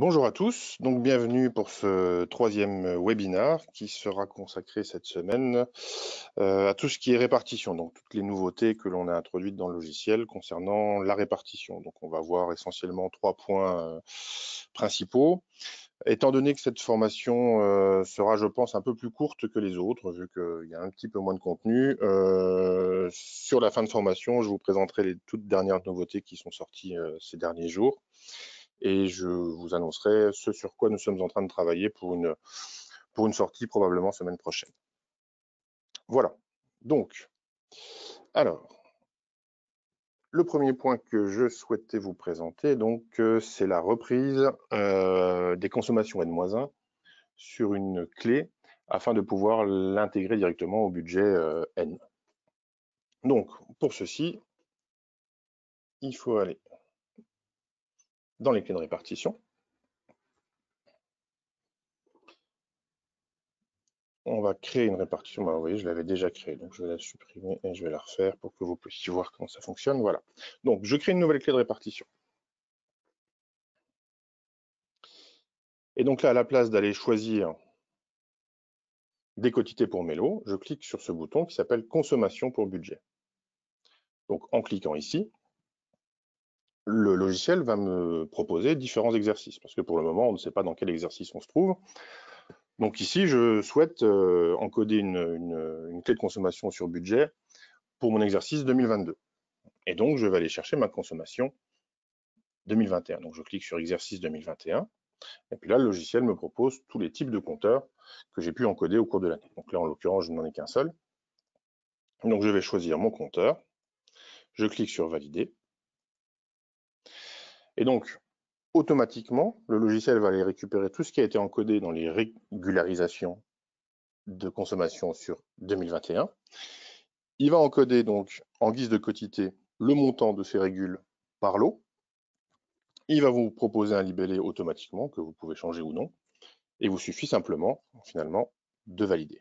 Bonjour à tous, donc bienvenue pour ce troisième euh, webinaire qui sera consacré cette semaine euh, à tout ce qui est répartition, donc toutes les nouveautés que l'on a introduites dans le logiciel concernant la répartition. Donc on va voir essentiellement trois points euh, principaux. Étant donné que cette formation sera, je pense, un peu plus courte que les autres, vu qu'il y a un petit peu moins de contenu, sur la fin de formation, je vous présenterai les toutes dernières nouveautés qui sont sorties ces derniers jours et je vous annoncerai ce sur quoi nous sommes en train de travailler pour une, pour une sortie probablement semaine prochaine. Voilà. Donc, alors, le premier point que je souhaitais vous présenter, donc, euh, c'est la reprise euh, des consommations N-1 sur une clé afin de pouvoir l'intégrer directement au budget euh, N. Donc, pour ceci, il faut aller dans les clés de répartition. On va créer une répartition. Bah, vous voyez, je l'avais déjà créée, donc je vais la supprimer et je vais la refaire pour que vous puissiez voir comment ça fonctionne. Voilà. Donc, je crée une nouvelle clé de répartition. Et donc là, à la place d'aller choisir des quotités pour mes lots, je clique sur ce bouton qui s'appelle consommation pour budget. Donc en cliquant ici, le logiciel va me proposer différents exercices, parce que pour le moment, on ne sait pas dans quel exercice on se trouve. Donc ici, je souhaite euh, encoder une, une, clé de consommation sur budget pour mon exercice 2022. Et donc, je vais aller chercher ma consommation 2021. Donc, je clique sur exercice 2021. Et puis là, le logiciel me propose tous les types de compteurs que j'ai pu encoder au cours de l'année. Donc là, en l'occurrence, je n'en ai qu'un seul. Donc, je vais choisir mon compteur. Je clique sur valider. Et donc, automatiquement, le logiciel va aller récupérer tout ce qui a été encodé dans les régularisations de consommation sur 2021. Il va encoder donc en guise de quotité le montant de ces régules par lot. Il va vous proposer un libellé automatiquement que vous pouvez changer ou non. Et il vous suffit simplement, finalement, de valider.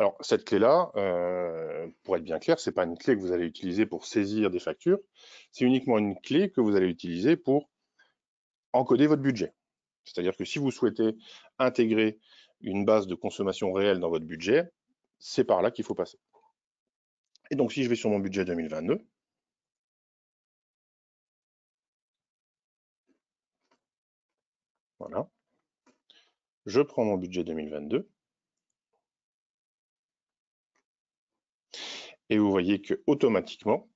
Alors, cette clé-là, euh, pour être bien clair, ce n'est pas une clé que vous allez utiliser pour saisir des factures, c'est uniquement une clé que vous allez utiliser pour encoder votre budget. C'est-à-dire que si vous souhaitez intégrer une base de consommation réelle dans votre budget, c'est par là qu'il faut passer. Et donc, si je vais sur mon budget 2022, voilà, je prends mon budget 2022, Et vous voyez que automatiquement,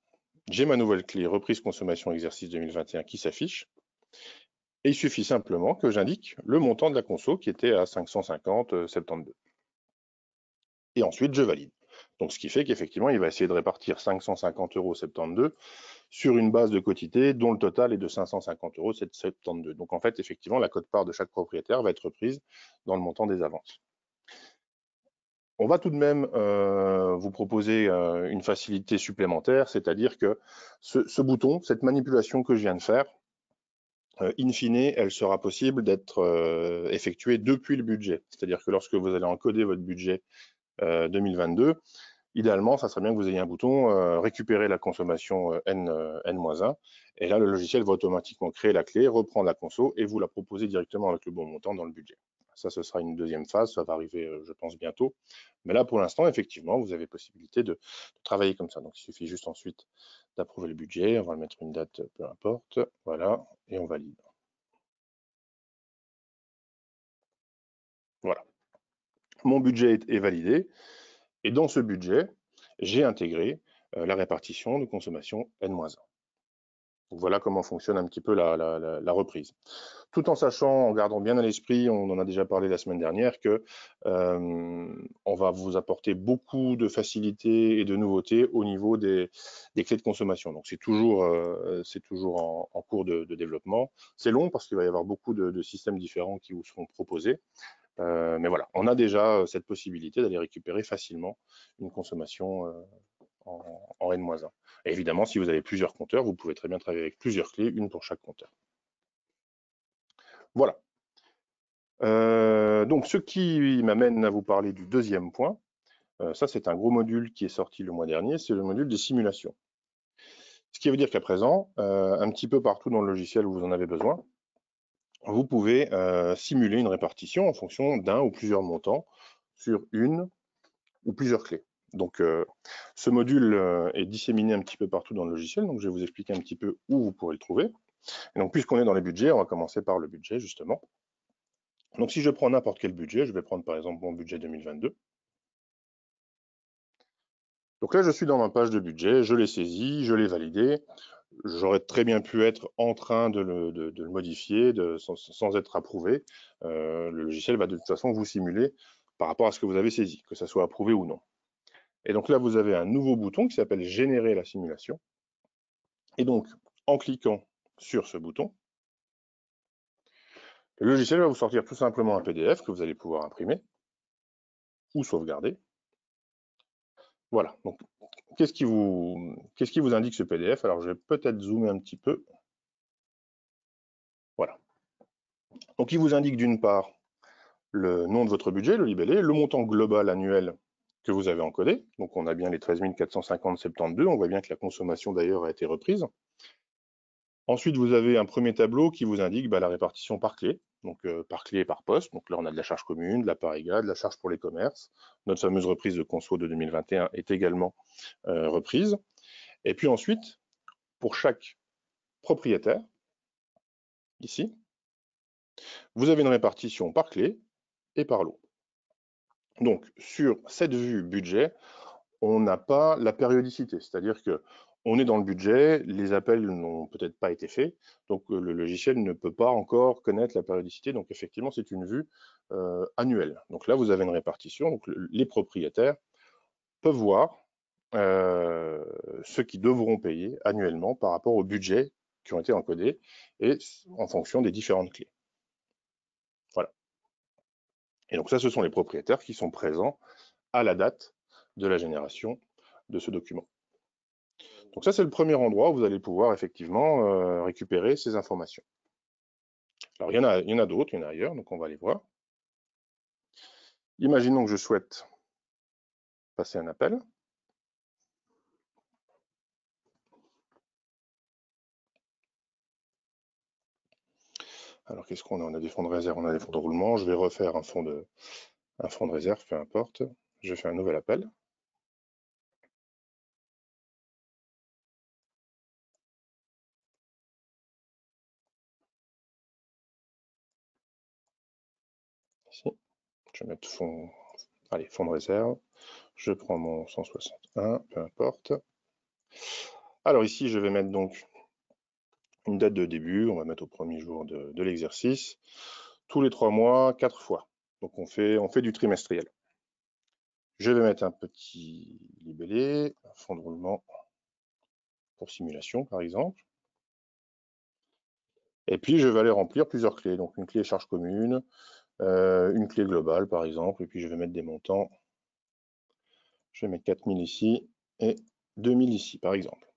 j'ai ma nouvelle clé reprise consommation exercice 2021 qui s'affiche. Et il suffit simplement que j'indique le montant de la conso qui était à 550,72. Euh, et ensuite, je valide. Donc, ce qui fait qu'effectivement, il va essayer de répartir 550,72 euros sur une base de quotité dont le total est de 550,72 euros. Donc, en fait, effectivement, la cote-part de chaque propriétaire va être reprise dans le montant des avances. On va tout de même euh, vous proposer euh, une facilité supplémentaire, c'est-à-dire que ce, bouton, cette manipulation que je viens de faire, euh, in fine, elle sera possible d'être effectuée depuis le budget. C'est-à-dire que lorsque vous allez encoder votre budget 2022, idéalement, ça serait bien que vous ayez un bouton récupérer la consommation N-1, et là, le logiciel va automatiquement créer la clé, reprendre la conso et vous la proposer directement avec le bon montant dans le budget. Ça, ce sera une deuxième phase, ça va arriver, euh, je pense, bientôt. Mais là, pour l'instant, effectivement, vous avez possibilité de, travailler comme ça. Donc, il suffit juste ensuite d'approuver le budget, on va le mettre une date, euh, peu importe, voilà, et on valide. Voilà. Mon budget est validé, et dans ce budget, j'ai intégré euh, la répartition de consommation N-1 voilà comment fonctionne un petit peu la, reprise. Tout en sachant, en gardant bien à l'esprit, on en a déjà parlé la semaine dernière, que euh, on va vous apporter beaucoup de facilités et de nouveautés au niveau des, clés de consommation. Donc c'est toujours, euh, en, cours de, développement. C'est long parce qu'il va y avoir beaucoup de, systèmes différents qui vous seront proposés. Euh, mais voilà, on a déjà cette possibilité d'aller récupérer facilement une consommation en, en N-1 évidemment, si vous avez plusieurs compteurs, vous pouvez très bien travailler avec plusieurs clés, une pour chaque compteur. Voilà. Euh, donc, ce qui m'amène à vous parler du deuxième point, euh, ça c'est un gros module qui est sorti le mois dernier, c'est le module des simulations. Ce qui veut dire qu'à présent, euh, un petit peu partout dans le logiciel où vous en avez besoin, vous pouvez simuler une répartition en fonction d'un ou plusieurs montants sur une ou plusieurs clés. Donc, euh, ce module euh, est disséminé un petit peu partout dans le logiciel, donc je vais vous expliquer un petit peu où vous pourrez le trouver. Et donc, puisqu'on est dans les budgets, on va commencer par le budget, justement. Donc, si je prends n'importe quel budget, je vais prendre par exemple mon budget 2022. Donc là, je suis dans ma page de budget, je l'ai saisi, je l'ai validé. J'aurais très bien pu être en train de le, modifier de, sans, être approuvé. Euh, le logiciel va de toute façon vous simuler par rapport à ce que vous avez saisi, que ça soit approuvé ou non. Et donc là, vous avez un nouveau bouton qui s'appelle Générer la simulation. Et donc, en cliquant sur ce bouton, le logiciel va vous sortir tout simplement un PDF que vous allez pouvoir imprimer ou sauvegarder. Voilà. Donc, qu'est-ce qui, qui, vous indique ce PDF Alors, je vais peut-être zoomer un petit peu. Voilà. Donc, il vous indique d'une part le nom de votre budget, le libellé, le montant global annuel que vous avez encodé. Donc, on a bien les 13 450 72, On voit bien que la consommation, d'ailleurs, a été reprise. Ensuite, vous avez un premier tableau qui vous indique bah, la répartition par clé, donc euh, par clé et par poste. Donc là, on a de la charge commune, de la égale, de la charge pour les commerces. Notre fameuse reprise de conso de 2021 est également euh, reprise. Et puis ensuite, pour chaque propriétaire, ici, vous avez une répartition par clé et par lot. Donc, sur cette vue budget, on n'a pas la périodicité, c'est-à-dire que on est dans le budget, les appels n'ont peut-être pas été faits, donc euh, le logiciel ne peut pas encore connaître la périodicité, donc effectivement c'est une vue euh, annuelle. Donc là vous avez une répartition, donc les propriétaires peuvent voir euh, ceux qui devront payer annuellement par rapport au budget qui ont été encodés et en fonction des différentes clés. Et donc ça, ce sont les propriétaires qui sont présents à la date de la génération de ce document. Donc ça, c'est le premier endroit où vous allez pouvoir effectivement euh, récupérer ces informations. Alors, il y en a, il y en a d'autres, il y en a ailleurs, donc on va les voir. Imaginons que je souhaite passer un appel. Alors qu'est-ce qu'on a On a des fonds de réserve, on a des fonds de roulement. Je vais refaire un fonds de, un fonds de réserve, peu importe. Je fais un nouvel appel. Ici, je vais mettre allez, fonds de réserve. Je prends mon 161, peu importe. Alors ici, je vais mettre donc une date de début, on va mettre au premier jour de, l'exercice, tous les trois mois, quatre fois. Donc on fait, on fait du trimestriel. Je vais mettre un petit libellé, un fond de roulement pour simulation par exemple. Et puis je vais aller remplir plusieurs clés, donc une clé charge commune, euh, une clé globale par exemple, et puis je vais mettre des montants. Je vais mettre 4000 ici et 2000 ici par exemple.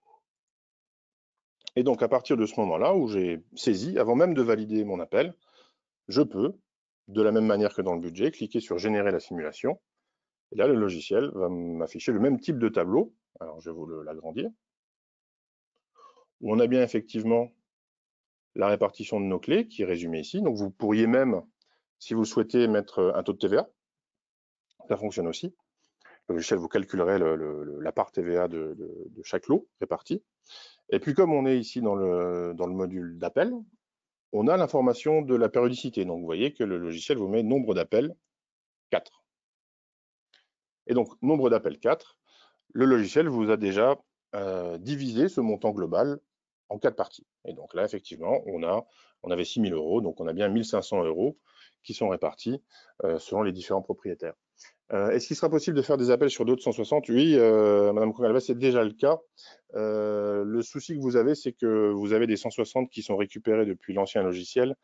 Et donc, à partir de ce moment-là où j'ai saisi, avant même de valider mon appel, je peux, de la même manière que dans le budget, cliquer sur Générer la simulation. Et là, le logiciel va m'afficher le même type de tableau. Alors, je vais vous l'agrandir. Où on a bien effectivement la répartition de nos clés qui est résumée ici. Donc, vous pourriez même, si vous souhaitez, mettre un taux de TVA. Ça fonctionne aussi. Le logiciel vous calculerait la part TVA de chaque lot réparti. Et puis comme on est ici dans le, dans le module d'appel, on a l'information de la périodicité. Donc vous voyez que le logiciel vous met nombre d'appels 4. Et donc nombre d'appels 4, le logiciel vous a déjà euh, divisé ce montant global en quatre parties. Et donc là, effectivement, on, a, on avait 6 000 euros, donc on a bien 1500 euros qui sont répartis euh, selon les différents propriétaires. Euh, est-ce qu'il sera possible de faire des appels sur d'autres 160 Oui, euh, Madame Congalva, c'est déjà le cas. Euh, le souci que vous avez, c'est que vous avez des 160 qui sont récupérés depuis l'ancien logiciel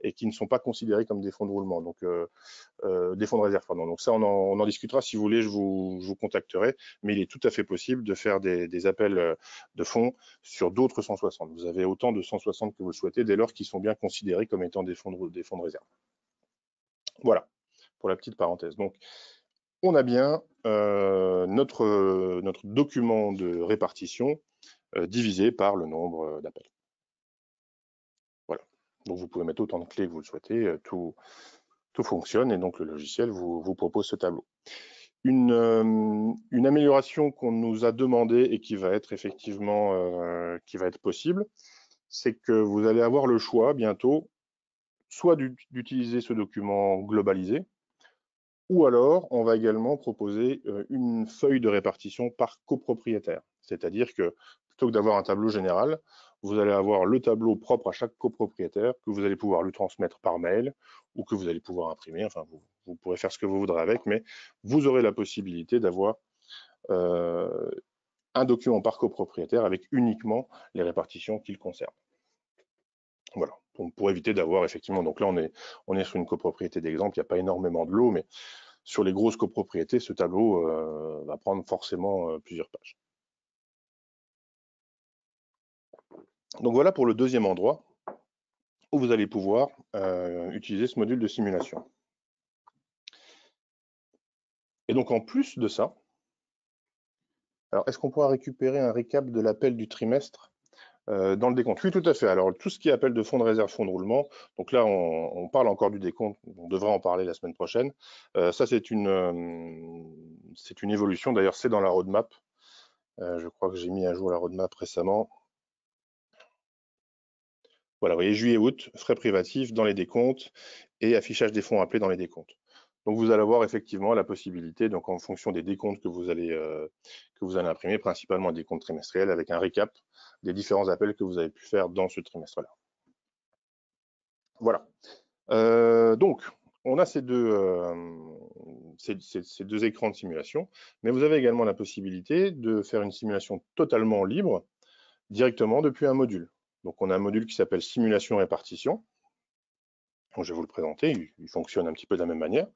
et qui ne sont pas considérés comme des fonds de roulement, donc euh, des fonds de réserve, pardon. Donc ça, on en, discutera. Si vous voulez, je vous, vous, contacterai. Mais il est tout à fait possible de faire des, appels de fonds sur d'autres 160. Vous avez autant de 160 que vous le souhaitez dès lors qu'ils sont bien considérés comme étant des fonds de, des fonds de réserve. Voilà pour la petite parenthèse. Donc, on a bien euh, notre, notre, document de répartition euh, divisé par le nombre euh, d'appels. Voilà. Donc vous pouvez mettre autant de clés que vous le souhaitez, tout, tout fonctionne et donc le logiciel vous, vous propose ce tableau. Une, une amélioration qu'on nous a demandé et qui va être effectivement qui va être possible, c'est que vous allez avoir le choix bientôt soit d'utiliser ce document globalisé, ou alors, on va également proposer euh, une feuille de répartition par copropriétaire. C'est-à-dire que plutôt que d'avoir un tableau général, vous allez avoir le tableau propre à chaque copropriétaire que vous allez pouvoir lui transmettre par mail ou que vous allez pouvoir imprimer. Enfin, vous, pourrez faire ce que vous voudrez avec, mais vous aurez la possibilité d'avoir euh, un document par copropriétaire avec uniquement les répartitions qu'il concerne. Voilà on, pour éviter d'avoir effectivement, donc là on est, on est sur une copropriété d'exemple, il n'y a pas énormément de lots, mais sur les grosses copropriétés, ce tableau euh, va prendre forcément euh, plusieurs pages. Donc voilà pour le deuxième endroit où vous allez pouvoir euh, utiliser ce module de simulation. Et donc en plus de ça, alors est-ce qu'on pourra récupérer un récap de l'appel du trimestre euh, dans le décompte, oui, tout à fait. Alors, tout ce qui appelle de fonds de réserve, fonds de roulement, donc là, on, parle encore du décompte, on devrait en parler la semaine prochaine. Euh, ça, c'est une, euh, c'est une évolution. D'ailleurs, c'est dans la roadmap. je crois que j'ai mis à jour la roadmap récemment. Voilà, vous voyez, juillet-août, frais privatifs dans les décomptes et affichage des fonds appelés dans les décomptes. Donc vous allez avoir effectivement la possibilité, donc en fonction des décomptes que vous allez euh, que vous allez imprimer, principalement des comptes trimestriels, avec un récap des différents appels que vous avez pu faire dans ce trimestre-là. Voilà. Euh, donc on a ces deux, euh, ces deux écrans de simulation, mais vous avez également la possibilité de faire une simulation totalement libre directement depuis un module. Donc on a un module qui s'appelle simulation répartition, je vais vous le présenter, il, fonctionne un petit peu de la même manière.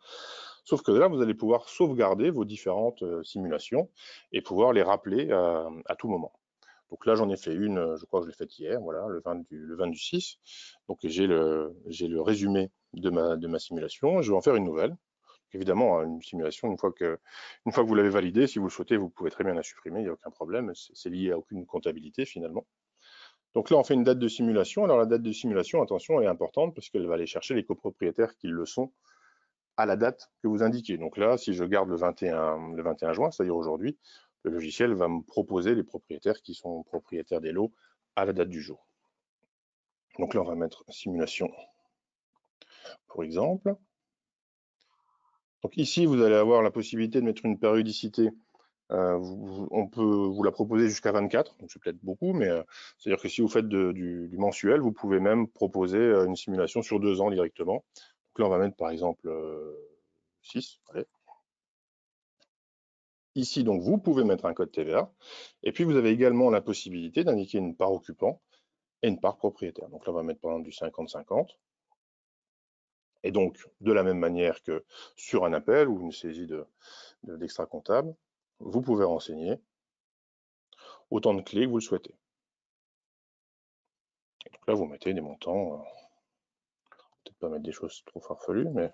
Sauf que là, vous allez pouvoir sauvegarder vos différentes euh, simulations et pouvoir les rappeler euh, à tout moment. Donc là, j'en ai fait une, euh, je crois que je l'ai faite hier, voilà, le 20 du, le 6. Donc j'ai le, le résumé de ma, de ma simulation. Je vais en faire une nouvelle. Évidemment, hein, une simulation, une fois que, une fois que vous l'avez validée, si vous le souhaitez, vous pouvez très bien la supprimer, il n'y a aucun problème. C'est lié à aucune comptabilité finalement. Donc là, on fait une date de simulation. Alors la date de simulation, attention, est importante parce qu'elle va aller chercher les copropriétaires qui le sont à la date que vous indiquez. Donc là, si je garde le 21, le 21 juin, c'est-à-dire aujourd'hui, le logiciel va me proposer les propriétaires qui sont propriétaires des lots à la date du jour. Donc là, on va mettre simulation pour exemple. Donc ici, vous allez avoir la possibilité de mettre une périodicité euh, on peut vous la proposer jusqu'à 24, donc c'est peut-être beaucoup, mais euh, c'est-à-dire que si vous faites du, mensuel, vous pouvez même proposer euh, une simulation sur deux ans directement. Donc là, on va mettre par exemple 6. Ici, donc, vous pouvez mettre un code TVA. Et puis, vous avez également la possibilité d'indiquer une part occupant et une part propriétaire. Donc là, on va mettre par exemple du 50-50. Et donc, de la même manière que sur un appel ou une saisie d'extra de, comptable, vous pouvez renseigner autant de clés que vous le souhaitez. là, vous mettez des montants, euh, peut-être pas mettre des choses trop farfelues, mais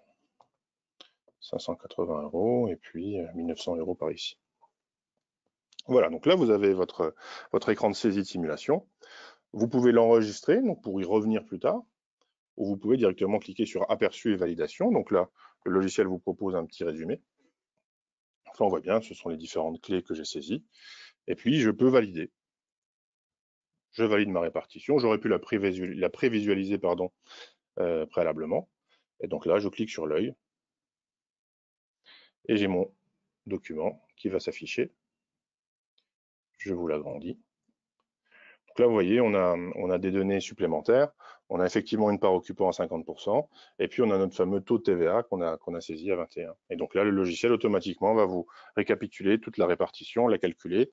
580 euros et puis 1900 euh, euros par ici. Voilà, donc là, vous avez votre, votre écran de saisie de simulation. Vous pouvez l'enregistrer donc pour y revenir plus tard, ou vous pouvez directement cliquer sur « Aperçu et validation ». Donc là, le logiciel vous propose un petit résumé on voit bien, ce sont les différentes clés que j'ai saisies. Et puis, je peux valider. Je valide ma répartition. J'aurais pu la, prévisualiser, pardon, euh, préalablement. Et donc là, je clique sur l'œil. Et j'ai mon document qui va s'afficher. Je vous l'agrandis. Donc là, vous voyez, on a, on a des données supplémentaires on a effectivement une part occupant à 50%, et puis on a notre fameux taux TVA qu'on a, a saisi à 21. Et donc là, le logiciel automatiquement va vous récapituler toute la répartition, la calculer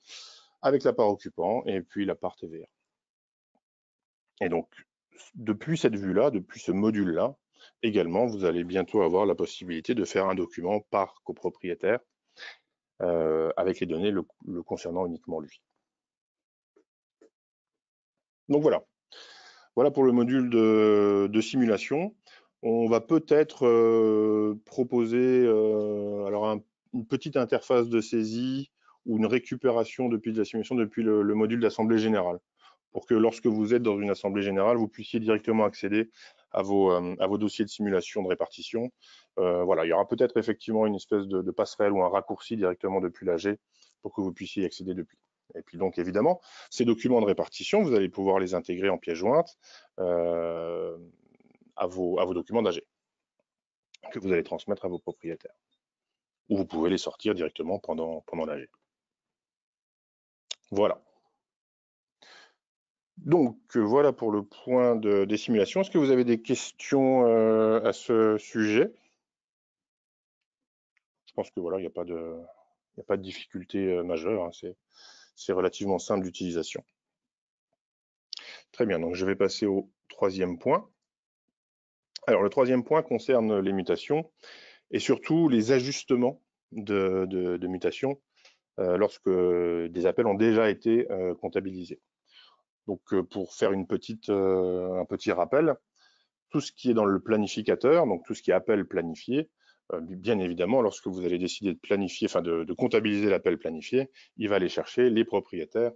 avec la part occupant et puis la part TVA. Et donc, depuis cette vue-là, depuis ce module-là, également, vous allez bientôt avoir la possibilité de faire un document par copropriétaire euh, avec les données le concernant uniquement lui. Donc voilà, voilà pour le module de, simulation. On va peut-être euh, proposer euh, alors une petite interface de saisie ou une récupération depuis la simulation depuis le, module d'assemblée générale, pour que lorsque vous êtes dans une assemblée générale, vous puissiez directement accéder à vos, euh, dossiers de simulation de répartition. voilà, il y aura peut-être effectivement une espèce de, passerelle ou un raccourci directement depuis l'AG pour que vous puissiez accéder depuis. Et puis donc, évidemment, ces documents de répartition, vous allez pouvoir les intégrer en pièce jointe euh, à, vos, à vos documents d'AG que vous allez transmettre à vos propriétaires. Ou vous pouvez les sortir directement pendant, pendant l'AG. Voilà. Donc euh, voilà pour le point de, des simulations. Est-ce que vous avez des questions euh, à ce sujet Je pense que voilà, il n'y a pas de, a pas de difficulté majeure. Hein, c'est relativement simple d'utilisation. Très bien, donc je vais passer au troisième point. Alors le troisième point concerne les mutations et surtout les ajustements de, mutations euh, lorsque des appels ont déjà été euh, comptabilisés. Donc euh, pour faire une petite, un petit rappel, tout ce qui est dans le planificateur, donc tout ce qui est appel planifié, euh, bien évidemment, lorsque vous allez décider de planifier, enfin de, comptabiliser l'appel planifié, il va aller chercher les propriétaires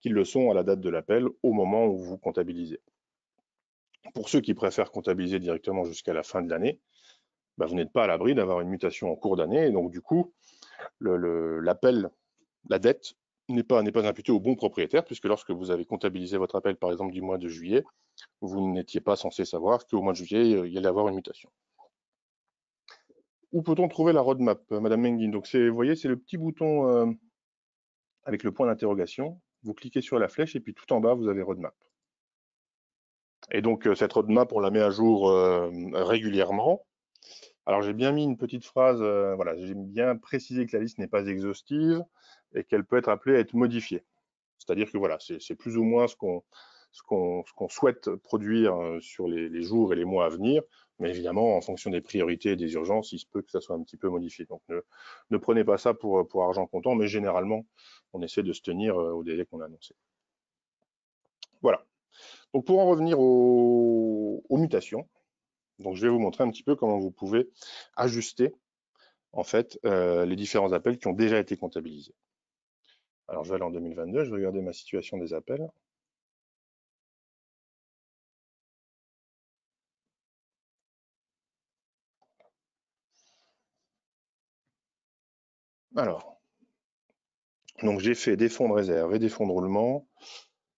qui le sont à la date de l'appel au moment où vous comptabilisez. Pour ceux qui préfèrent comptabiliser directement jusqu'à la fin de l'année, bah, vous n'êtes pas à l'abri d'avoir une mutation en cours d'année. Et donc, du coup, l'appel, la dette n'est pas, pas imputée au bon propriétaire, puisque lorsque vous avez comptabilisé votre appel, par exemple, du mois de juillet, vous n'étiez pas censé savoir qu'au mois de juillet, il y allait avoir une mutation. Où peut-on trouver la roadmap, euh, Madame Mengin Donc, vous voyez, c'est le petit bouton euh, avec le point d'interrogation. Vous cliquez sur la flèche et puis tout en bas, vous avez roadmap. Et donc, euh, cette roadmap, on la met à jour régulièrement. Alors, j'ai bien mis une petite phrase, voilà, j'ai bien précisé que la liste n'est pas exhaustive et qu'elle peut être appelée à être modifiée. C'est-à-dire que voilà, c'est plus ou moins ce qu'on souhaite produire sur les, jours et les mois à venir. Mais évidemment, en fonction des priorités et des urgences, il se peut que ça soit un petit peu modifié. Donc, ne, prenez pas ça pour, pour argent comptant, mais généralement, on essaie de se tenir euh, au délai qu'on a annoncé. Voilà. Donc, pour en revenir aux, mutations, donc je vais vous montrer un petit peu comment vous pouvez ajuster en fait euh, les différents appels qui ont déjà été comptabilisés. Alors, je vais aller en 2022, je vais regarder ma situation des appels. Alors, donc j'ai fait des fonds de réserve et des fonds de roulement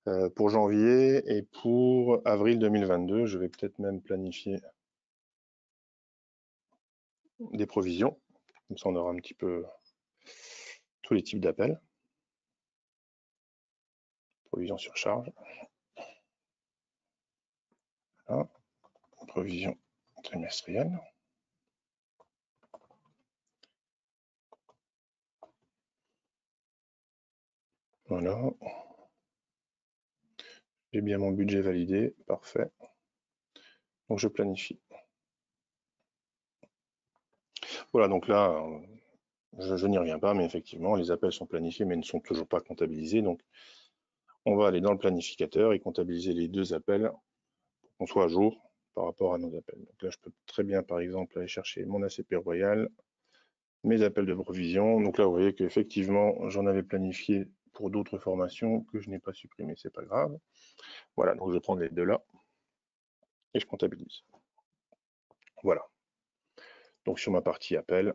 euh, pour janvier et pour avril 2022. Je vais peut-être même planifier des provisions. Comme ça, on aura un petit peu tous les types d'appels. Provision sur charge. Voilà. Provision trimestrielle. Voilà. J'ai bien mon budget validé. Parfait. Donc, je planifie. Voilà, donc là, euh, je, n'y reviens pas, mais effectivement, les appels sont planifiés, mais ne sont toujours pas comptabilisés. Donc, on va aller dans le planificateur et comptabiliser les deux appels pour qu'on soit à jour par rapport à nos appels. Donc là, je peux très bien, par exemple, aller chercher mon ACP Royal, mes appels de provision. Donc là, vous voyez qu'effectivement, j'en avais planifié pour d'autres formations que je n'ai pas supprimées, c'est pas grave. Voilà, donc je prends les deux là et je comptabilise. Voilà. Donc sur ma partie appel,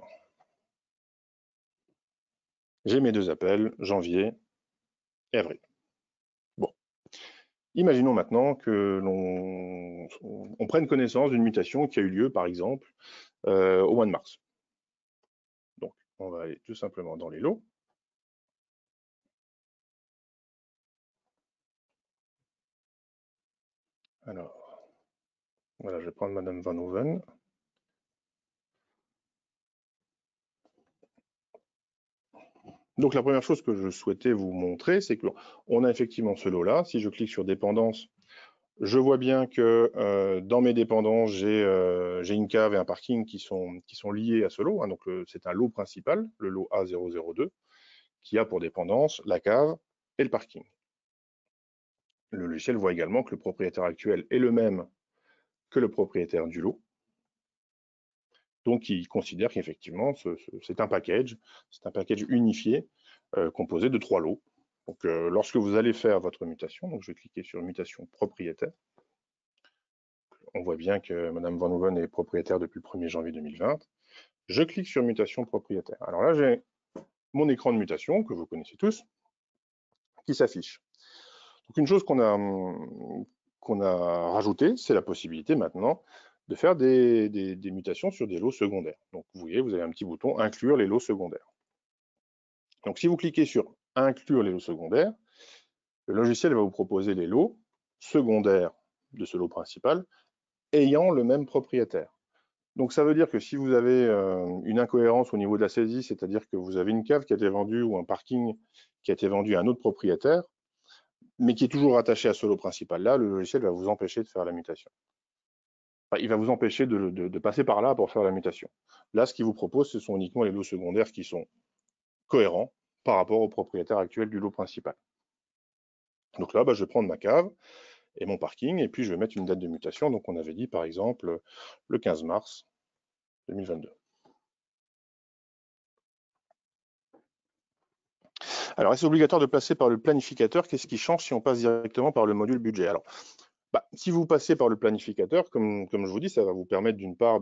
j'ai mes deux appels, janvier et avril. Bon. Imaginons maintenant que l'on prenne connaissance d'une mutation qui a eu lieu, par exemple, euh, au mois de mars. Donc, on va aller tout simplement dans les lots. Alors, voilà, je vais prendre Madame Van Hoven. Donc la première chose que je souhaitais vous montrer, c'est qu'on a effectivement ce lot-là. Si je clique sur dépendance, je vois bien que euh, dans mes dépendances, euh, j'ai une cave et un parking qui sont, qui sont liés à ce lot. Hein. donc c'est un lot principal, le lot A002, qui a pour dépendance la cave et le parking le logiciel voit également que le propriétaire actuel est le même que le propriétaire du lot. Donc, il considère qu'effectivement, c'est un package, c'est un package unifié euh, composé de trois lots. Donc, euh, lorsque vous allez faire votre mutation, donc je vais cliquer sur mutation propriétaire. On voit bien que Madame Van Hoven est propriétaire depuis le 1er janvier 2020. Je clique sur mutation propriétaire. Alors là, j'ai mon écran de mutation que vous connaissez tous qui s'affiche. Donc une chose qu'on a, mmh, qu'on a rajouté, c'est la possibilité maintenant de faire des, des, mutations sur des lots secondaires. Donc vous voyez, vous avez un petit bouton inclure les lots secondaires. Donc si vous cliquez sur inclure les lots secondaires, le logiciel va vous proposer les lots secondaires de ce lot principal ayant le même propriétaire. Donc ça veut dire que si vous avez euh, une incohérence au niveau de la saisie, c'est-à-dire que vous avez une cave qui a été vendue ou un parking qui a été vendu à un autre propriétaire, mais qui est toujours attaché à ce lot principal, là, le logiciel va vous empêcher de faire la mutation. il va vous empêcher de, passer par là pour faire la mutation. Là, ce qu'il vous propose, ce sont uniquement les lots secondaires qui sont cohérents par rapport au propriétaire actuel du lot principal. Donc là, bah, je vais prendre ma cave et mon parking, et puis je vais mettre une date de mutation. Donc on avait dit, par exemple, le 15 mars 2022. Alors, est-ce obligatoire de passer par le planificateur Qu'est-ce qui change si on passe directement par le module budget Alors, bah, si vous passez par le planificateur, comme, comme je vous dis, ça va vous permettre d'une part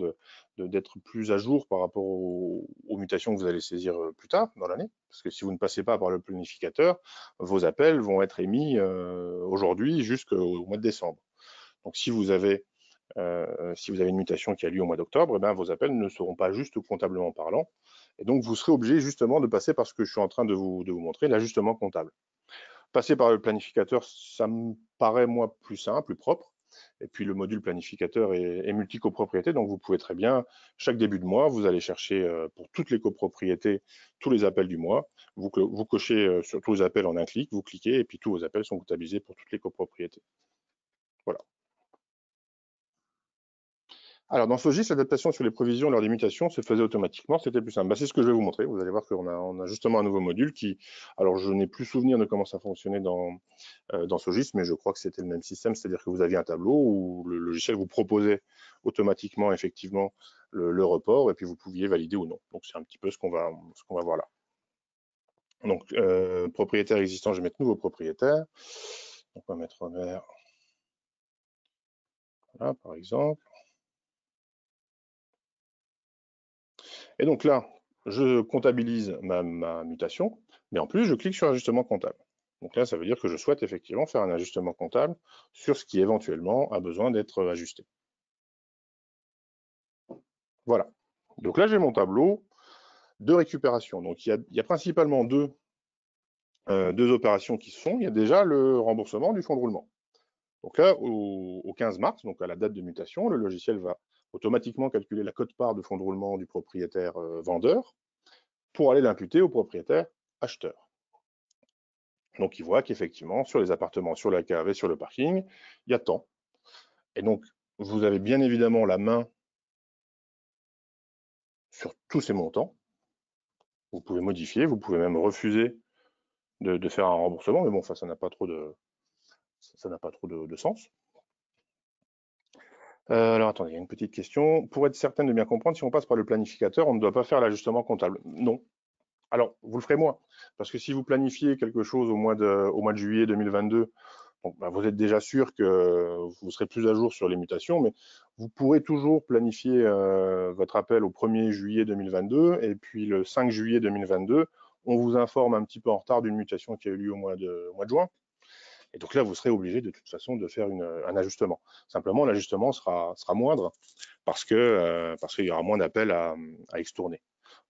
d'être de, plus à jour par rapport aux, mutations que vous allez saisir euh, plus tard dans l'année, parce que si vous ne passez pas par le planificateur, vos appels vont être émis euh, aujourd'hui jusqu'au mois de décembre. Donc si vous avez euh, euh, si vous avez une mutation qui a lieu au mois d'octobre, eh ben, vos appels ne seront pas justes comptablement parlant. Et donc, vous serez obligé justement de passer par ce que je suis en train de vous, de vous montrer, l'ajustement comptable. Passer par le planificateur, ça me paraît, moi, plus simple, plus propre. Et puis, le module planificateur est, est copropriété, donc vous pouvez très bien, chaque début de mois, vous allez chercher euh, pour toutes les copropriétés tous les appels du mois. Vous, vous cochez sur tous les appels en un clic, vous cliquez, et puis tous vos appels sont comptabilisés pour toutes les copropriétés. Voilà. Alors, dans Sogis, l'adaptation sur les provisions lors des mutations se faisait automatiquement, c'était plus simple. Bah, c'est ce que je vais vous montrer. Vous allez voir qu'on a, justement un nouveau module qui... Alors, je n'ai plus souvenir de comment ça fonctionnait dans, euh, Sogis, mais je crois que c'était le même système, c'est-à-dire que vous aviez un tableau où le logiciel vous proposait automatiquement, effectivement, le, report, et puis vous pouviez valider ou non. Donc, c'est un petit peu ce qu'on va, voir là. Donc, euh, propriétaire existant, je vais mettre nouveau propriétaire. on va mettre Robert. Voilà, par exemple. Et donc là, je comptabilise ma, mutation, mais en plus, je clique sur ajustement comptable. Donc là, ça veut dire que je souhaite effectivement faire un ajustement comptable sur ce qui éventuellement a besoin d'être ajusté. Voilà. Donc là, j'ai mon tableau de récupération. Donc il y a, principalement deux, euh, deux, opérations qui se font. Il y a déjà le remboursement du fonds de roulement. Donc là, au, 15 mars, donc à la date de mutation, le logiciel va automatiquement calculer la cote-part de fonds de roulement du propriétaire euh, vendeur pour aller l'imputer au propriétaire acheteur. Donc, il voit qu'effectivement, sur les appartements, sur la cave et sur le parking, il y a tant. Et donc, vous avez bien évidemment la main sur tous ces montants. Vous pouvez modifier, vous pouvez même refuser de, faire un remboursement, mais bon, ça n'a pas trop de, ça n'a pas trop de sens. Euh, alors attendez, il y a une petite question. Pour être certaine de bien comprendre, si on passe par le planificateur, on ne doit pas faire l'ajustement comptable. Non. Alors, vous le ferez moins, parce que si vous planifiez quelque chose au mois de, juillet 2022, bah, vous êtes déjà sûr que vous serez plus à jour sur les mutations, mais vous pourrez toujours planifier euh, votre appel au 1er juillet 2022, et puis le 5 juillet 2022, on vous informe un petit peu en retard d'une mutation qui a eu lieu au mois de juin. Et donc là, vous serez obligé de toute façon de faire un ajustement. Simplement, l'ajustement sera, moindre euh, parce qu'il y aura moins d'appels à, extourner.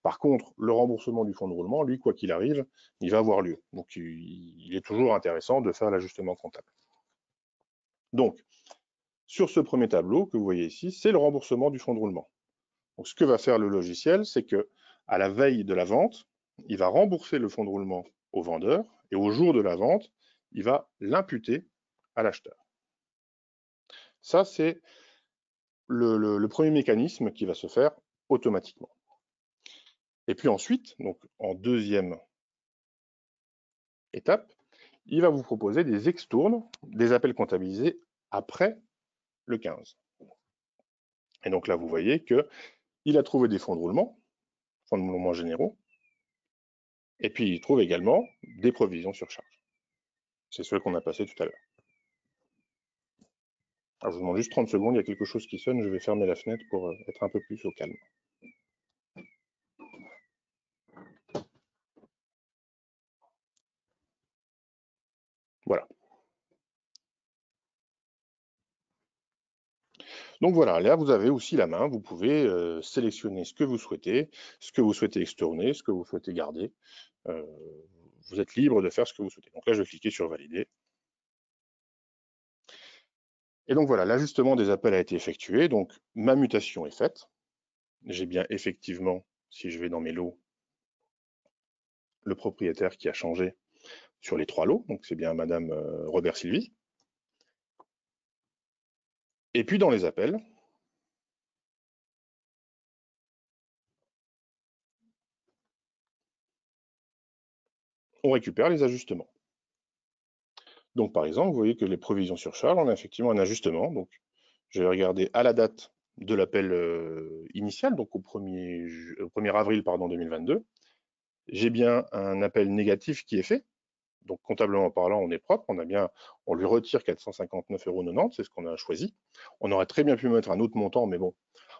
Par contre, le remboursement du fonds de roulement, lui, quoi qu'il arrive, il va avoir lieu. Donc, il, est toujours intéressant de faire l'ajustement comptable. Donc, sur ce premier tableau que vous voyez ici, c'est le remboursement du fonds de roulement. Donc, ce que va faire le logiciel, c'est que à la veille de la vente, il va rembourser le fonds de roulement au vendeur et au jour de la vente, il va l'imputer à l'acheteur. Ça, c'est le, premier mécanisme qui va se faire automatiquement. Et puis ensuite, donc en deuxième étape, il va vous proposer des extournes, des appels comptabilisés après le 15. Et donc là, vous voyez qu'il a trouvé des fonds de roulement, fonds de roulement généraux, et puis il trouve également des provisions sur charge. C'est celui qu'on a passé tout à l'heure. Alors, je vous demande juste 30 secondes, il y a quelque chose qui sonne, je vais fermer la fenêtre pour euh, être un peu plus au calme. Voilà. Donc voilà, là vous avez aussi la main, vous pouvez euh, sélectionner ce que vous souhaitez, ce que vous souhaitez extourner, ce que vous souhaitez garder. Euh, vous êtes libre de faire ce que vous souhaitez. Donc là, je vais cliquer sur valider. Et donc voilà, l'ajustement des appels a été effectué, donc ma mutation est faite. J'ai bien effectivement, si je vais dans mes lots, le propriétaire qui a changé sur les trois lots, donc c'est bien Madame euh, Robert Sylvie. Et puis dans les appels, on récupère les ajustements. Donc, par exemple, vous voyez que les provisions sur charge, on a effectivement un ajustement. Donc, je vais regarder à la date de l'appel euh, initial, donc au 1er, avril pardon, 2022, j'ai bien un appel négatif qui est fait. Donc, comptablement parlant, on est propre, on, a bien, on lui retire 459,90 euros, c'est ce qu'on a choisi. On aurait très bien pu mettre un autre montant, mais bon,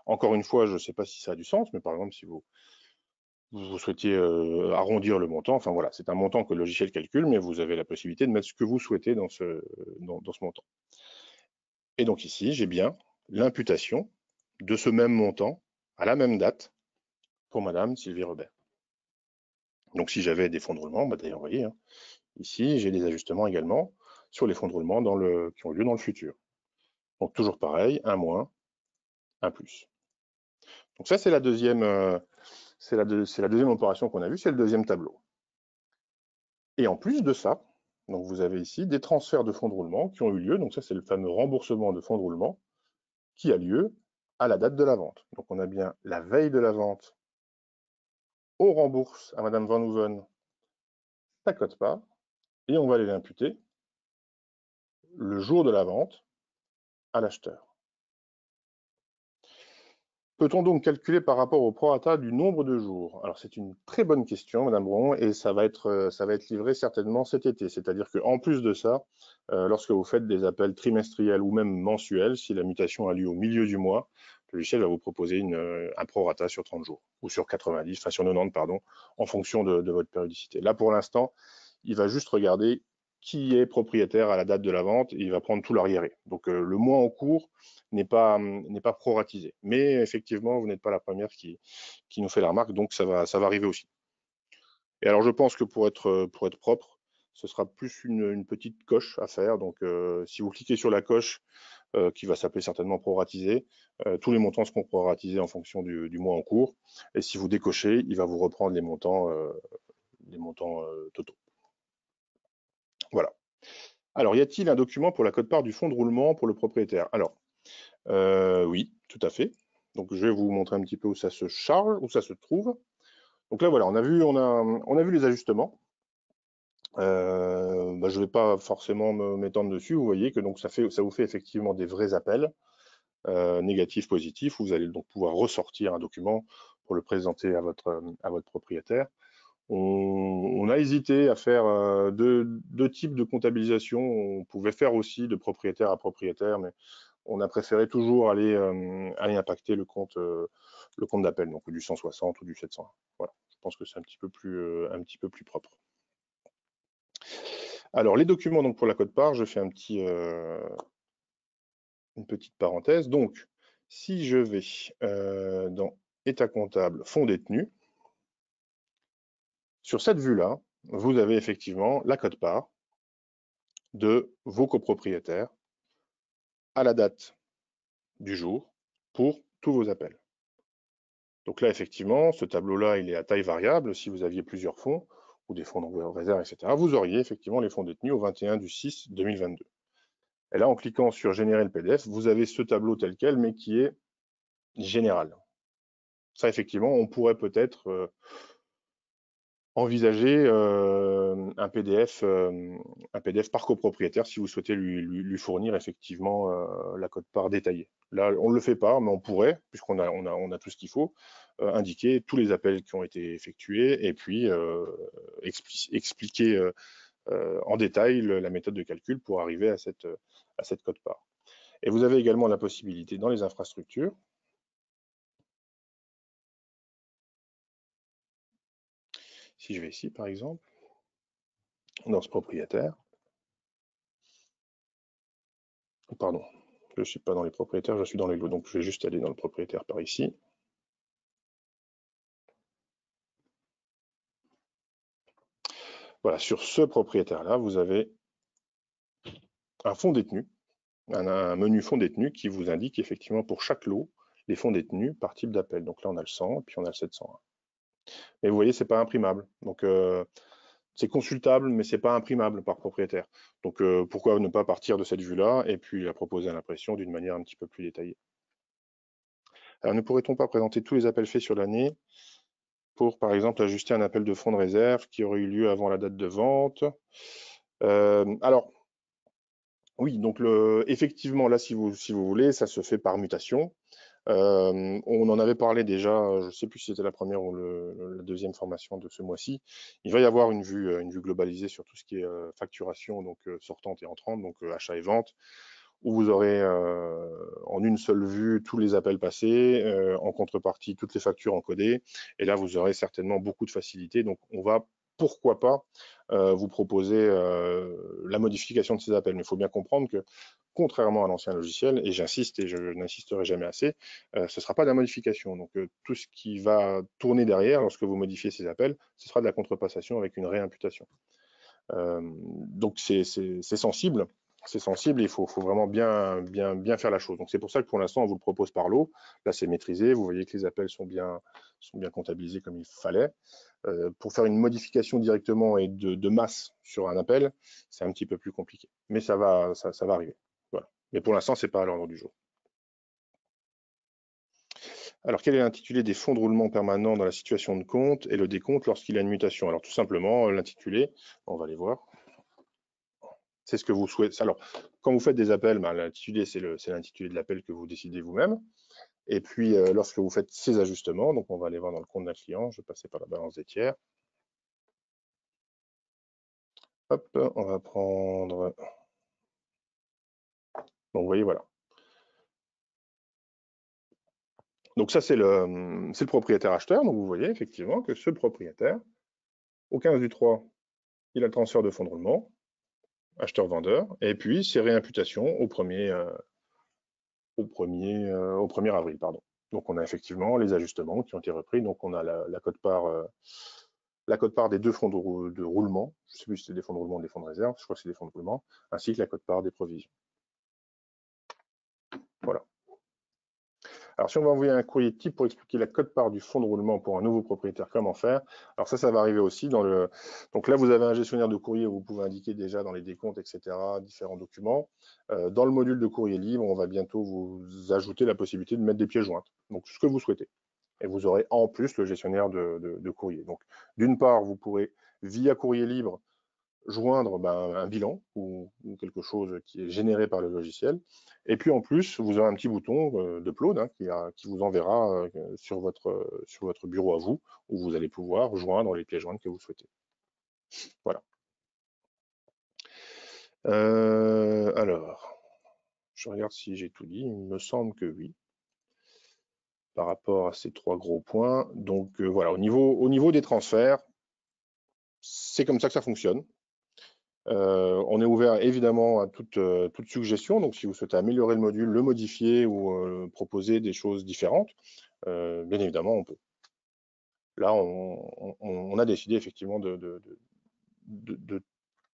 encore une fois, je ne sais pas si ça a du sens, mais par exemple, si vous, vous souhaitiez euh, arrondir le montant. Enfin voilà, c'est un montant que le logiciel calcule, mais vous avez la possibilité de mettre ce que vous souhaitez dans ce, dans, ce montant. Et donc ici, j'ai bien l'imputation de ce même montant à la même date pour Madame Sylvie Robert. Donc si j'avais des fonds de roulement, bah, d'ailleurs, vous voyez, hein, ici, j'ai des ajustements également sur les fonds de roulement dans le, qui ont lieu dans le futur. Donc toujours pareil, un moins, un plus. Donc ça, c'est la deuxième... Euh, c'est la, deuxième opération qu'on a vue, c'est le deuxième tableau. Et en plus de ça, donc vous avez ici des transferts de fonds de roulement qui ont eu lieu. Donc ça, c'est le fameux remboursement de fonds de roulement qui a lieu à la date de la vente. Donc on a bien la veille de la vente, on rembourse à Madame Van ça sa cote pas, et on va aller l'imputer le jour de la vente à l'acheteur. Peut-on donc calculer par rapport au prorata du nombre de jours Alors c'est une très bonne question, Madame Bron, et ça va être euh, ça va être livré certainement cet été. C'est-à-dire qu'en plus de ça, euh, lorsque vous faites des appels trimestriels ou même mensuels, si la mutation a lieu au milieu du mois, le logiciel va vous proposer une, euh, un prorata sur 30 jours ou sur 90, enfin sur 90 pardon, en fonction de, de votre périodicité. Là pour l'instant, il va juste regarder qui est propriétaire à la date de la vente il va prendre tout l'arriéré. Donc euh, le mois en cours n'est pas hum, n'est pas proratisé. Mais effectivement, vous n'êtes pas la première qui qui nous fait la remarque, donc ça va ça va arriver aussi. Et alors je pense que pour être euh, pour être propre, ce sera plus une, petite coche à faire. Donc euh, si vous cliquez sur la coche qui va s'appeler certainement proratisé, tous les montants seront proratisés en fonction du, du, mois en cours. Et si vous décochez, il va vous reprendre les montants les montants totaux. Voilà. Alors, y a-t-il un document pour la cote-part du fonds de roulement pour le propriétaire Alors, euh, oui, tout à fait. Donc, je vais vous montrer un petit peu où ça se charge, où ça se trouve. Donc là, voilà, on a vu, on a, vu les ajustements. Euh, bah, je ne vais pas forcément m'étendre dessus. Vous voyez que donc ça, vous fait effectivement des vrais appels euh, négatifs, positifs. Vous allez donc pouvoir ressortir un document pour le présenter votre, à votre propriétaire. On, a hésité à faire euh, deux, types de comptabilisation. On pouvait faire aussi de propriétaire à propriétaire, mais on a préféré toujours aller, euh, impacter le compte, euh, compte d'appel, donc du 160 ou du 700. Voilà, je pense que c'est un, petit peu plus, propre. Alors, les documents donc, pour la code-part, je fais une petite parenthèse. Donc, si je vais dans état comptable, fonds détenus, sur cette vue-là, vous avez effectivement la cote-part de vos copropriétaires à la date du jour pour tous vos appels. Donc là, effectivement, ce tableau-là, il est à taille variable. Si vous aviez plusieurs fonds ou des fonds de réserve, etc., vous auriez effectivement les fonds détenus au 21 du 6 2022. Et là, en cliquant sur Générer le PDF, vous avez ce tableau tel quel, mais qui est général. Ça, effectivement, on pourrait peut-être... Euh, envisager euh, un, PDF, euh, un PDF par copropriétaire si vous souhaitez lui, fournir effectivement euh, la cote-part détaillée. Là, on ne le fait pas, mais on pourrait, puisqu'on a, on a, tout ce qu'il faut, indiquer tous les appels qui ont été effectués et puis expliquer en détail la méthode de calcul pour arriver à cette, à cette cote-part. Et vous avez également la possibilité dans les infrastructures, Si je vais ici, par exemple, dans ce propriétaire, pardon, je ne suis pas dans les propriétaires, je suis dans les lots, donc je vais juste aller dans le propriétaire par ici. Voilà, sur ce propriétaire-là, vous avez un fonds détenu, un, menu fonds détenu qui vous indique effectivement pour chaque lot les fonds détenus par type d'appel. Donc là, on a le 100, puis on a le 701. Mais vous voyez, ce n'est pas imprimable. Donc, euh, c'est consultable, mais ce n'est pas imprimable par propriétaire. Donc, euh, pourquoi ne pas partir de cette vue-là et puis la proposer à l'impression d'une manière un petit peu plus détaillée Alors, ne pourrait-on pas présenter tous les appels faits sur l'année pour, par exemple, ajuster un appel de fonds de réserve qui aurait eu lieu avant la date de vente euh, Alors, oui, donc le, effectivement, là, si vous, si vous voulez, ça se fait par mutation on en avait parlé déjà, je ne sais plus si c'était la première ou la deuxième formation de ce mois-ci. Il va y avoir une vue, euh, une vue globalisée sur tout ce qui est euh, facturation, donc euh, sortante et entrante, donc achat et vente, où vous aurez en une seule vue tous les appels passés, en contrepartie toutes les factures encodées. Et là, vous aurez certainement beaucoup de facilité. Donc, on va pourquoi pas euh, vous proposer euh, la modification de ces appels. Mais il faut bien comprendre que, contrairement à l'ancien logiciel, et j'insiste et je n'insisterai jamais assez, euh, ce ne sera pas de la modification. Donc tout ce qui va tourner derrière lorsque vous modifiez ces appels, ce sera de la contrepassation avec une réimputation. donc c'est sensible c'est sensible, il faut, vraiment bien, faire la chose. Donc c'est pour ça que pour l'instant, on vous le propose par lot. Là, c'est maîtrisé. Vous voyez que les appels sont bien, comptabilisés comme il fallait. Euh, pour faire une modification directement et de, masse sur un appel, c'est un petit peu plus compliqué. Mais ça va, arriver. Mais pour l'instant, c'est pas à l'ordre du jour. Alors, quel est l'intitulé des fonds de roulement permanents dans la situation de compte et le décompte lorsqu'il y a une mutation Alors, tout simplement, l'intitulé, on va les voir. C'est ce que vous souhaitez. Alors, quand vous faites des appels, ben, l'intitulé, c'est l'intitulé de l'appel que vous décidez vous-même. Et puis, euh, lorsque vous faites ces ajustements, donc on va aller voir dans le compte d'un client, je vais passer par la balance des tiers. Hop, on va prendre... Donc, vous voyez, voilà. Donc ça, c'est le, le propriétaire acheteur. Donc vous voyez effectivement que ce propriétaire, au 15 du 3, il a le transfert de fonds de roulement acheteur-vendeur, et puis ces réimputations au 1er, euh, au euh, au avril. Pardon. Donc on a effectivement les ajustements qui ont été repris, donc on a la, cote-part euh, la cote des deux fonds de, roulement, je ne sais plus si c'est des fonds de roulement ou des fonds de réserve, je crois que c'est des fonds de roulement, ainsi que la cote-part des provisions. Voilà. Alors, si on va envoyer un courrier type pour expliquer la cote part du fonds de roulement pour un nouveau propriétaire, comment faire Alors ça, ça va arriver aussi dans le... Donc là, vous avez un gestionnaire de courrier où vous pouvez indiquer déjà dans les décomptes, etc., différents documents. Euh, dans le module de courrier libre, on va bientôt vous ajouter la possibilité de mettre des pièces jointes. Donc, ce que vous souhaitez. Et vous aurez en plus le gestionnaire de courrier. Donc, d'une part, vous pourrez, via courrier libre, joindre ben, un bilan ou, quelque chose qui est généré par le logiciel. Et puis en plus, vous aurez un petit bouton euh, de hein, qui, vous enverra euh, euh, sur, votre, bureau à vous, où vous allez pouvoir joindre les pièces jointes que vous souhaitez. Voilà. alors, je regarde si j'ai tout dit. Il me semble que oui par rapport à ces trois gros points. Donc voilà, au niveau des transferts, c'est comme ça que ça fonctionne. Euh, on est ouvert évidemment à toute, euh, toute, suggestion. Donc, si vous souhaitez améliorer le module, le modifier ou euh, proposer des choses différentes, bien évidemment, on peut. Là, on, a décidé effectivement de, de,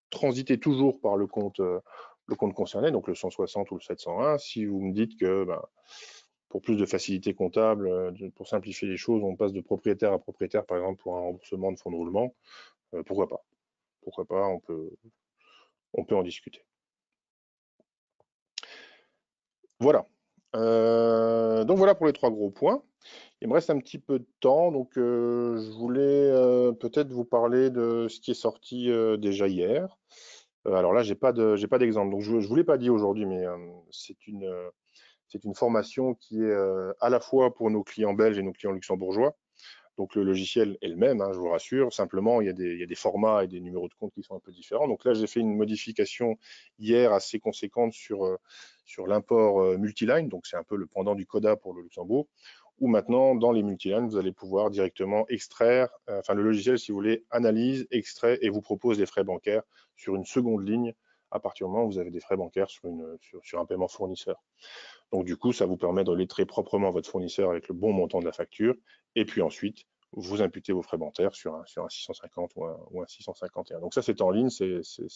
transiter toujours par le compte, le compte concerné, donc le 160 ou le 701. Si vous me dites que ben, pour plus de facilité comptable, pour simplifier les choses, on passe de propriétaire à propriétaire, par exemple, pour un remboursement de fonds de roulement, pourquoi pas pourquoi pas, on peut, on peut en discuter. Voilà. Euh, donc voilà pour les trois gros points. Il me reste un petit peu de temps, donc euh, je voulais euh, peut-être vous parler de ce qui est sorti déjà hier. alors là, j'ai pas de, j'ai pas d'exemple, donc je, ne vous l'ai pas dit aujourd'hui, mais c'est une, c'est une formation qui est à la fois pour nos clients belges et nos clients luxembourgeois, donc le logiciel est le même, hein, je vous rassure. Simplement, il y, a des, formats et des numéros de compte qui sont un peu différents. Donc là, j'ai fait une modification hier assez conséquente sur, euh, sur l'import euh, multiline. Donc c'est un peu le pendant du CODA pour le Luxembourg. Ou maintenant, dans les multilines, vous allez pouvoir directement extraire, euh, enfin le logiciel, si vous voulez, analyse, extrait et vous propose des frais bancaires sur une seconde ligne à partir du moment où vous avez des frais bancaires sur, un paiement fournisseur. Donc du coup, ça vous permet de lettrer proprement votre fournisseur avec le bon montant de la facture, et puis ensuite, vous imputez vos frais bancaires sur un, 650 ou un, 651. Donc ça, c'est en ligne, ça,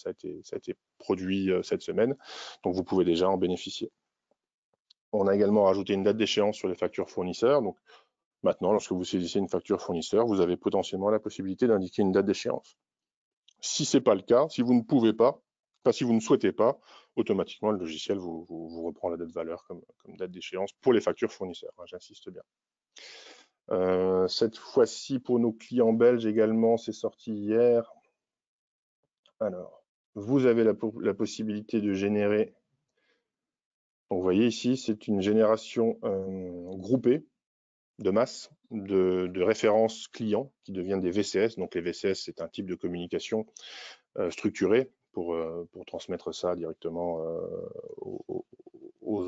a été, produit euh, cette semaine, donc vous pouvez déjà en bénéficier. On a également rajouté une date d'échéance sur les factures fournisseurs. Donc maintenant, lorsque vous saisissez une facture fournisseur, vous avez potentiellement la possibilité d'indiquer une date d'échéance. Si ce n'est pas le cas, si vous ne pouvez pas, si vous ne souhaitez pas, automatiquement, le logiciel vous, reprend la date de valeur comme, date d'échéance pour les factures fournisseurs. Hein, j'insiste bien. Euh, cette fois-ci, pour nos clients belges également, c'est sorti hier. Alors, vous avez la, possibilité de générer. vous voyez ici, c'est une génération euh, groupée de masse de, références clients qui deviennent des VCS. Donc, les VCS, c'est un type de communication euh, structurée euh, pour, transmettre ça directement euh, aux,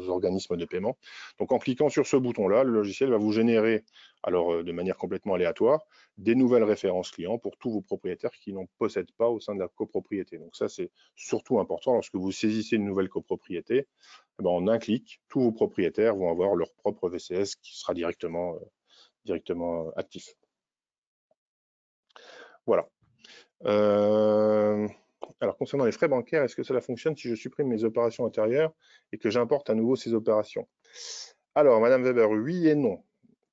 organismes de paiement. Donc en cliquant sur ce bouton-là, le logiciel va vous générer, alors euh, de manière complètement aléatoire, des nouvelles références clients pour tous vos propriétaires qui n'en possèdent pas au sein de la copropriété. Donc ça, c'est surtout important lorsque vous saisissez une nouvelle copropriété. Eh ben, en un clic, tous vos propriétaires vont avoir leur propre VCS qui sera directement, directement actif. Voilà. Euh, alors, concernant les frais bancaires, est-ce que cela fonctionne si je supprime mes opérations antérieures et que j'importe à nouveau ces opérations Alors, Madame Weber, oui et non.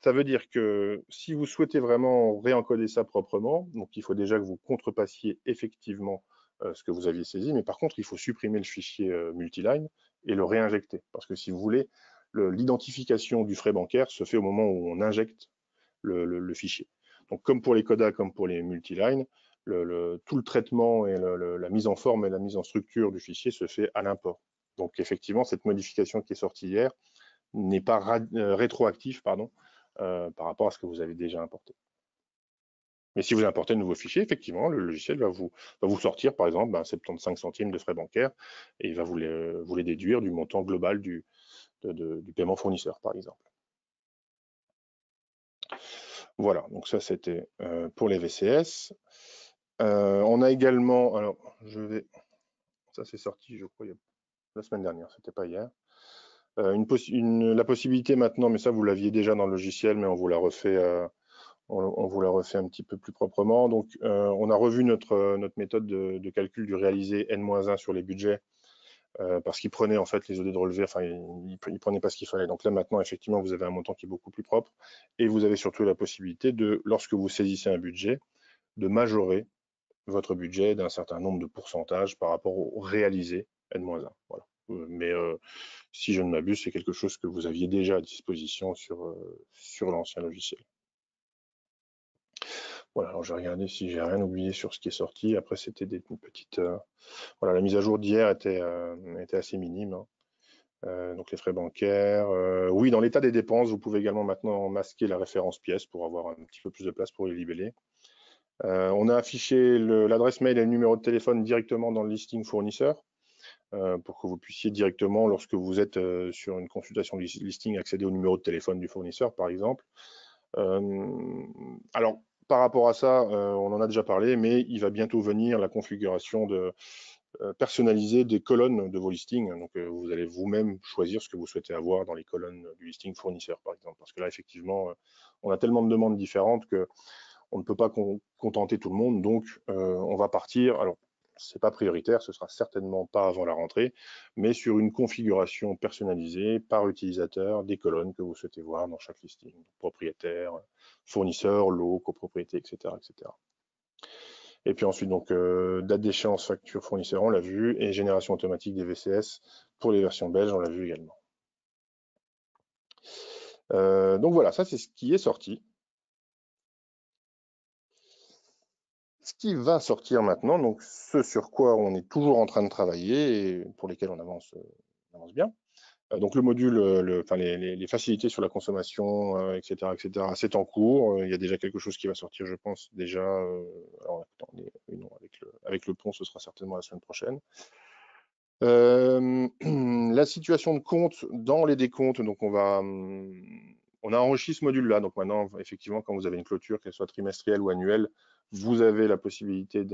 Ça veut dire que si vous souhaitez vraiment réencoder ça proprement, donc il faut déjà que vous contrepassiez effectivement euh, ce que vous aviez saisi, mais par contre, il faut supprimer le fichier euh, multiline et le réinjecter. Parce que si vous voulez, l'identification du frais bancaire se fait au moment où on injecte le, fichier. Donc, comme pour les CODA, comme pour les multilines, tout le traitement et la mise en forme et la mise en structure du fichier se fait à l'import. Donc effectivement, cette modification qui est sortie hier n'est pas euh, rétroactive pardon, euh, par rapport à ce que vous avez déjà importé. Mais si vous importez un nouveau fichier, effectivement, le logiciel va vous, vous sortir, par exemple, 75 ben, centimes de frais bancaires et il va vous les, vous les déduire du montant global du, paiement fournisseur, par exemple. Voilà, donc ça c'était euh, pour les VCS. Euh, on a également, alors je vais, ça c'est sorti je crois la semaine dernière, c'était pas hier. Euh, une, la possibilité maintenant, mais ça vous l'aviez déjà dans le logiciel, mais on vous la refait, euh, on, vous la refait un petit peu plus proprement. Donc on a revu notre, notre méthode de, de, calcul du réalisé n-1 sur les budgets. parce qu'il prenait en fait les OD de relevé, enfin il, ne prenait pas ce qu'il fallait. Donc là maintenant effectivement vous avez un montant qui est beaucoup plus propre et vous avez surtout la possibilité de, lorsque vous saisissez un budget, de majorer votre budget d'un certain nombre de pourcentages par rapport au réalisé N-1. Euh, mais euh, si je ne m'abuse, c'est quelque chose que vous aviez déjà à disposition sur, euh, sur l'ancien logiciel. Voilà, alors j'ai regardé si j'ai rien oublié sur ce qui est sorti. Après, c'était des petites. voilà, la mise à jour d'hier était, assez minime. Hein. donc les frais bancaires. oui, dans l'état des dépenses, vous pouvez également maintenant masquer la référence pièce pour avoir un petit peu plus de place pour les libeller. Euh, on a affiché l'adresse mail et le numéro de téléphone directement dans le listing fournisseur euh, pour que vous puissiez directement, lorsque vous êtes euh, sur une consultation de listing, accéder au numéro de téléphone du fournisseur, par exemple. alors, par rapport à ça, on en a déjà parlé, mais il va bientôt venir la configuration de, personnaliser des colonnes de vos listings. Donc, vous allez vous-même choisir ce que vous souhaitez avoir dans les colonnes du listing fournisseur, par exemple. Parce que là, effectivement, on a tellement de demandes différentes que on ne peut pas contenter tout le monde, donc euh, on va partir. Alors, c'est pas prioritaire, ce sera certainement pas avant la rentrée, mais sur une configuration personnalisée par utilisateur des colonnes que vous souhaitez voir dans chaque listing, propriétaire, fournisseur, lot, copropriété, etc., etc. Et puis ensuite, donc, euh, date d'échéance, facture fournisseur, on l'a vu, et génération automatique des VCS pour les versions belges, on l'a vu également. Euh, donc voilà, ça c'est ce qui est sorti. qui va sortir maintenant, donc ce sur quoi on est toujours en train de travailler et pour lesquels on avance, bien. Euh, donc le module, euh, les, facilités sur la consommation, etc., euh, etc., c'est en cours. Il y a déjà quelque chose qui va sortir, je pense, déjà. alors, attends, avec, le, avec, le, pont, ce sera certainement la semaine prochaine. la situation de compte dans les décomptes, donc on va, hum, on a enrichi ce module-là. Donc maintenant, effectivement, quand vous avez une clôture, qu'elle soit trimestrielle ou annuelle, vous avez la possibilité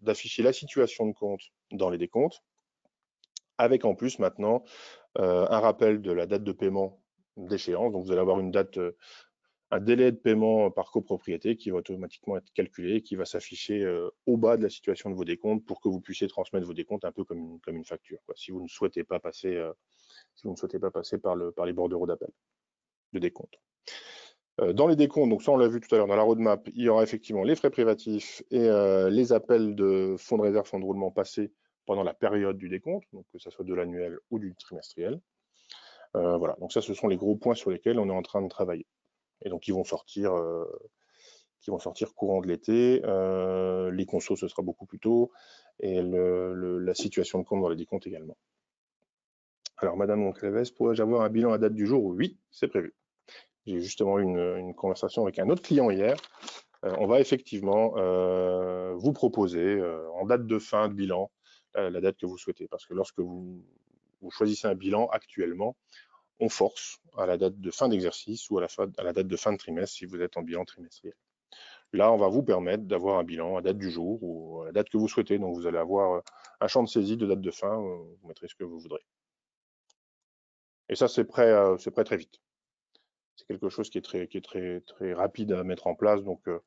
d'afficher la situation de compte dans les décomptes, avec en plus maintenant euh, un rappel de la date de paiement d'échéance. Donc vous allez avoir une date, euh, un délai de paiement par copropriété qui va automatiquement être calculé, qui va s'afficher euh, au bas de la situation de vos décomptes pour que vous puissiez transmettre vos décomptes un peu comme une, facture, si vous ne souhaitez pas passer, si vous ne souhaitez pas passer par, le, par les bordereaux d'appel de décompte. Euh, dans les décomptes, donc ça on l'a vu tout à l'heure dans la roadmap, il y aura effectivement les frais privatifs et euh, les appels de fonds de réserve, fonds de roulement passés pendant la période du décompte, donc que ce soit de l'annuel ou du trimestriel. Euh, voilà, donc ça ce sont les gros points sur lesquels on est en train de travailler. Et donc ils vont sortir, qui vont sortir courant de l'été, les consos ce sera beaucoup plus tôt, et la situation de compte dans les décomptes également. Alors Madame Moncleves, pourrais-je avoir un bilan à date du jour Oui, c'est prévu. J'ai justement eu une, conversation avec un autre client hier. Euh, on va effectivement euh, vous proposer euh, en date de fin de bilan la date que vous souhaitez. Parce que lorsque vous, choisissez un bilan actuellement, on force à la date de fin d'exercice ou à la, à la date de fin de trimestre si vous êtes en bilan trimestriel. Là, on va vous permettre d'avoir un bilan à date du jour ou à la date que vous souhaitez. Donc, vous allez avoir un champ de saisie de date de fin. Vous mettrez ce que vous voudrez. Et ça, c'est prêt, prêt très vite c'est quelque chose qui est très, rapide à mettre en place. Donc, euh,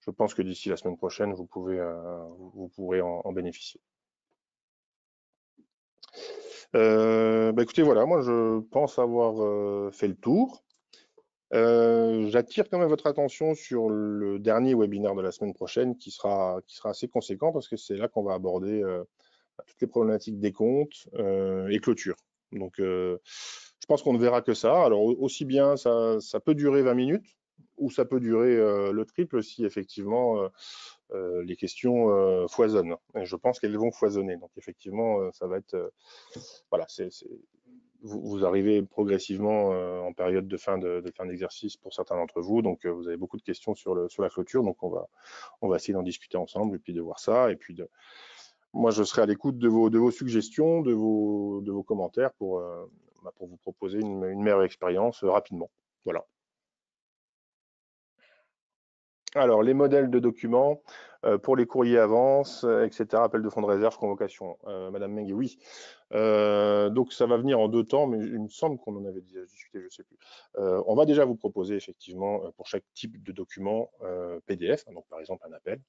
je pense que d'ici la semaine prochaine, vous, pouvez, euh, pourrez en, bénéficier. Euh, bah, écoutez, voilà, moi je pense avoir fait le tour. J'attire quand même votre attention sur le dernier webinaire de la semaine prochaine qui sera, qui sera assez conséquent parce que c'est là qu'on va aborder toutes les problématiques des comptes et clôture. Donc, je pense qu'on ne verra que ça. Alors aussi bien, ça, peut durer 20 minutes ou ça peut durer euh, le triple si effectivement euh, euh, les questions foisonnent. je pense qu'elles vont foisonner. Donc effectivement, ça va être... voilà, c'est vous, arrivez progressivement en période de fin de, d'exercice pour certains d'entre vous. Donc, vous avez beaucoup de questions sur, la clôture. Donc, on va, on va essayer d'en discuter ensemble et puis de voir ça. Et puis, de, moi, je serai à l'écoute de vos, suggestions, de de vos commentaires pour, bah, pour vous proposer une, meilleure expérience euh, rapidement. Voilà. Alors, les modèles de documents euh, pour les courriers avance, euh, etc., appel de fonds de réserve, convocation. Madame Mengui, oui. donc, ça va venir en deux temps, mais il me semble qu'on en avait déjà discuté, je ne sais plus. on va déjà vous proposer, effectivement, pour chaque type de document PDF, hein, donc par exemple un appel,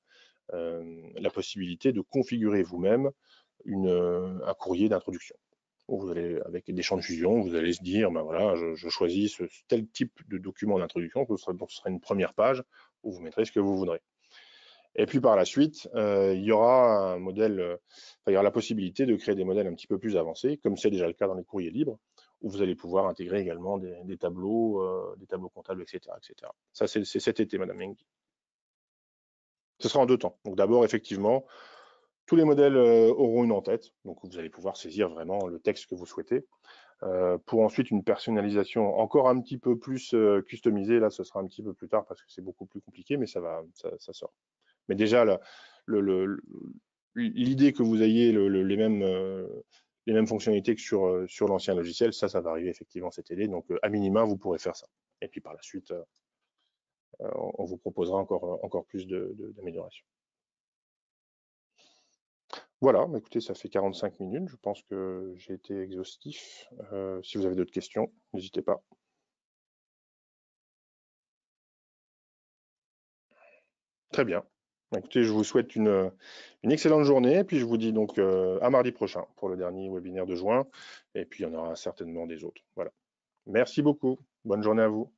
la possibilité de configurer vous-même un courrier d'introduction vous allez, avec des champs de fusion, vous allez se dire, ben voilà, je, choisis tel type de document d'introduction, ce, ce sera, une première page où vous mettrez ce que vous voudrez. Et puis par la suite, euh, il y aura un modèle, euh, il y aura la possibilité de créer des modèles un petit peu plus avancés, comme c'est déjà le cas dans les courriers libres, où vous allez pouvoir intégrer également des, tableaux, euh, des tableaux comptables, etc. etc. Ça, c'est cet été, Madame Meng. Ce sera en deux temps. Donc d'abord, effectivement, tous les modèles euh, auront une en tête, donc vous allez pouvoir saisir vraiment le texte que vous souhaitez. Euh, pour ensuite une personnalisation encore un petit peu plus euh, customisée, là ce sera un petit peu plus tard parce que c'est beaucoup plus compliqué, mais ça va, ça, sort. Mais déjà, l'idée que vous ayez les, mêmes, les mêmes fonctionnalités que sur, sur l'ancien logiciel, ça, ça va arriver effectivement cet été. Donc, à minima, vous pourrez faire ça. Et puis par la suite, on vous proposera encore, encore plus d'améliorations. Voilà, bah, écoutez, ça fait 45 minutes. Je pense que j'ai été exhaustif. Euh, si vous avez d'autres questions, n'hésitez pas. Très bien. Bah, écoutez, je vous souhaite une, euh, excellente journée, et puis je vous dis donc euh, à mardi prochain pour le dernier webinaire de juin, et puis il y en aura certainement des autres. Voilà. Merci beaucoup. Bonne journée à vous.